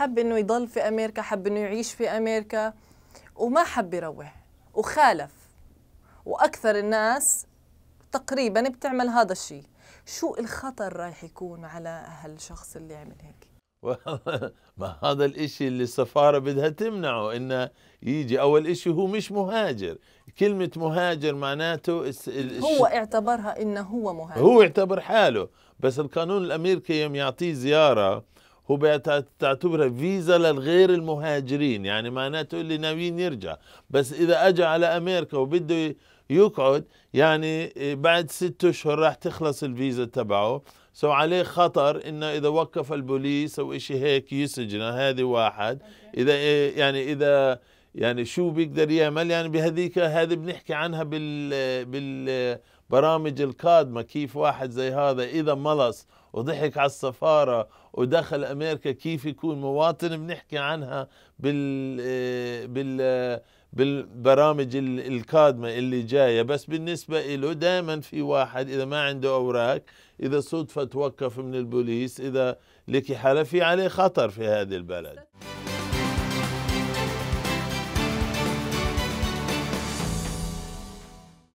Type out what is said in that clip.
حب انه يضل في امريكا حب انه يعيش في امريكا وما حب يروح وخالف واكثر الناس تقريبا بتعمل هذا الشيء شو الخطر رايح يكون على هالشخص اللي عمل هيك ما هذا الاشي اللي السفارة بدها تمنعه انه يجي اول اشي هو مش مهاجر كلمة مهاجر معناته هو اعتبرها انه هو مهاجر هو اعتبر حاله بس القانون الامريكي يوم يعطيه زيارة وبتعتبرها فيزا للغير المهاجرين يعني معناته اللي ناويين يرجع بس إذا أجى على أمريكا وبده يقعد يعني بعد ست أشهر راح تخلص الفيزا تبعه سو عليه خطر انه اذا وقف البوليس او شيء هيك يسجنه هذه واحد اذا إيه، يعني اذا يعني شو بيقدر يعمل يعني بهذيك هذه بنحكي عنها بال بالبرامج القادمة كيف واحد زي هذا إذا ملص وضحك على السفارة ودخل أمريكا كيف يكون مواطن بنحكي عنها بال بال بالبرامج القادمة اللي جاية بس بالنسبة له دائما في واحد إذا ما عنده أوراق إذا صدفة توقف من البوليس إذا لك حالة في عليه خطر في هذه البلد